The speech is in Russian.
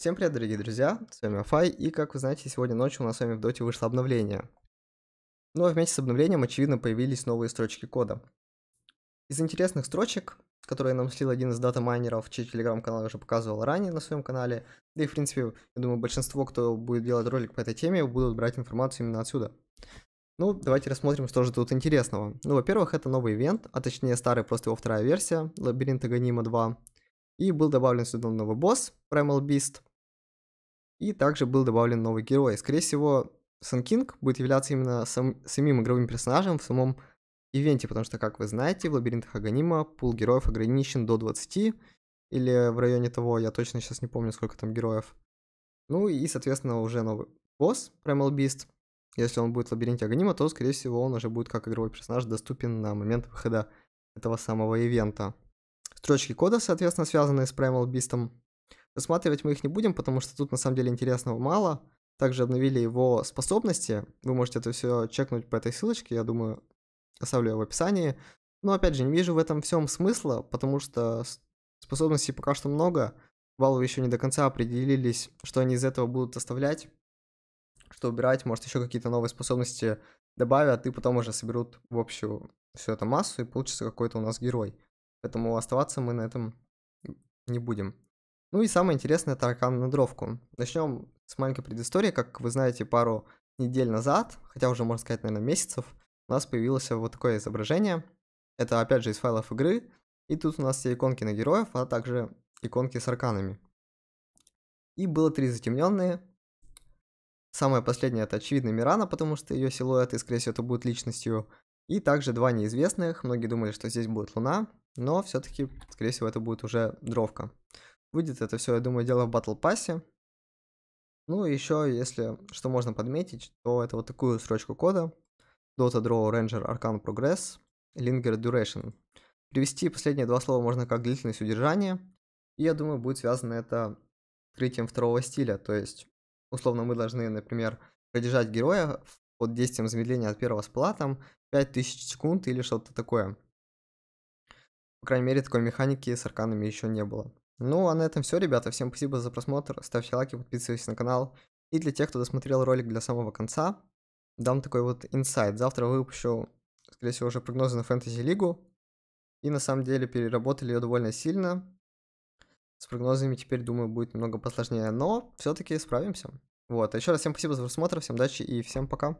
Всем привет, дорогие друзья, с вами Афай, и как вы знаете, сегодня ночью у нас с вами в Доте вышло обновление. Ну а вместе с обновлением, очевидно, появились новые строчки кода. Из интересных строчек, которые нам слил один из дата-майнеров, чей телеграм-канал уже показывал ранее на своем канале, да и в принципе, я думаю, большинство, кто будет делать ролик по этой теме, будут брать информацию именно отсюда. Ну, давайте рассмотрим, что же тут интересного. Ну, во-первых, это новый ивент, а точнее старый, просто его вторая версия, Лабиринт Аганима 2. И был добавлен сюда новый босс, Primal Beast – и также был добавлен новый герой. Скорее всего, Сан Кинг будет являться именно сам, самим игровым персонажем в самом ивенте, потому что, как вы знаете, в лабиринтах Аганима пул героев ограничен до 20, или в районе того, я точно сейчас не помню, сколько там героев. Ну и, соответственно, уже новый босс, Primal Beast, если он будет в лабиринте Аганима, то, скорее всего, он уже будет как игровой персонаж доступен на момент выхода этого самого ивента. Строчки кода, соответственно, связанные с Primal Beast, Рассматривать мы их не будем, потому что тут на самом деле интересного мало. Также обновили его способности. Вы можете это все чекнуть по этой ссылочке, я думаю, оставлю ее в описании. Но опять же, не вижу в этом всем смысла, потому что способностей пока что много. Valve еще не до конца определились, что они из этого будут оставлять, что убирать, может еще какие-то новые способности добавят, и потом уже соберут в общую всю эту массу, и получится какой-то у нас герой. Поэтому оставаться мы на этом не будем. Ну и самое интересное таракан на дровку. Начнем с маленькой предыстории. Как вы знаете, пару недель назад, хотя уже можно сказать, наверное, месяцев, у нас появилось вот такое изображение. Это опять же из файлов игры. И тут у нас все иконки на героев, а также иконки с арканами. И было три затемненные. Самое последнее это очевидно Мирана, потому что ее силуэт, и скорее всего это будет личностью. И также два неизвестных. Многие думали, что здесь будет Луна, но все-таки, скорее всего, это будет уже дровка выйдет это все, я думаю, дело в батл пассе. Ну, еще, если что можно подметить, то это вот такую строчку кода. Dota Draw Ranger Arcan Progress Linger Duration. Привести последние два слова можно как длительность удержания. И я думаю, будет связано это открытием второго стиля. То есть, условно, мы должны, например, продержать героя под действием замедления от первого сплата там, 5000 секунд или что-то такое. По крайней мере, такой механики с арканами еще не было. Ну, а на этом все, ребята. Всем спасибо за просмотр. Ставьте лайки, подписывайтесь на канал. И для тех, кто досмотрел ролик до самого конца, дам такой вот инсайт. Завтра выпущу, скорее всего, уже прогнозы на фэнтези-лигу. И на самом деле переработали ее довольно сильно. С прогнозами теперь, думаю, будет немного посложнее, но все-таки справимся. Вот, а еще раз всем спасибо за просмотр, всем удачи и всем пока.